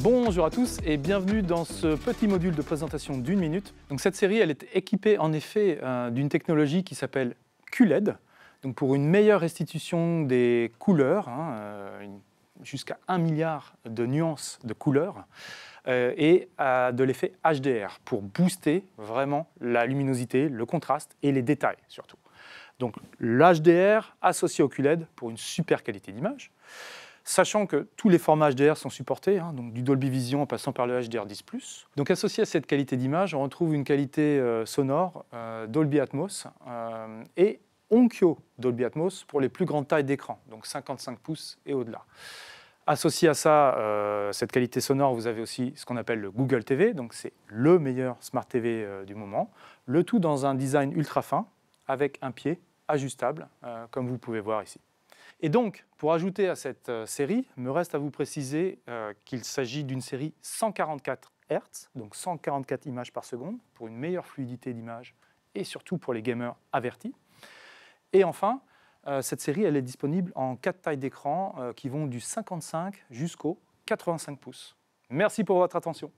Bonjour à tous et bienvenue dans ce petit module de présentation d'une minute. Donc cette série, elle est équipée en effet euh, d'une technologie qui s'appelle QLED, donc pour une meilleure restitution des couleurs, hein, euh, jusqu'à un milliard de nuances de couleurs, euh, et de l'effet HDR pour booster vraiment la luminosité, le contraste et les détails surtout. Donc l'HDR associé au QLED pour une super qualité d'image sachant que tous les formats HDR sont supportés, hein, donc du Dolby Vision en passant par le HDR10+. Donc associé à cette qualité d'image, on retrouve une qualité euh, sonore euh, Dolby Atmos euh, et Onkyo Dolby Atmos pour les plus grandes tailles d'écran, donc 55 pouces et au-delà. Associé à ça, cette qualité sonore, vous avez aussi ce qu'on appelle le Google TV, donc c'est le meilleur Smart TV du moment. Le tout dans un design ultra fin, avec un pied ajustable, comme vous pouvez voir ici. Et donc, pour ajouter à cette euh, série, me reste à vous préciser euh, qu'il s'agit d'une série 144 Hz, donc 144 images par seconde, pour une meilleure fluidité d'image et surtout pour les gamers avertis. Et enfin, euh, cette série, elle est disponible en quatre tailles d'écran qui vont du 55 jusqu'au 85 pouces. Merci pour votre attention.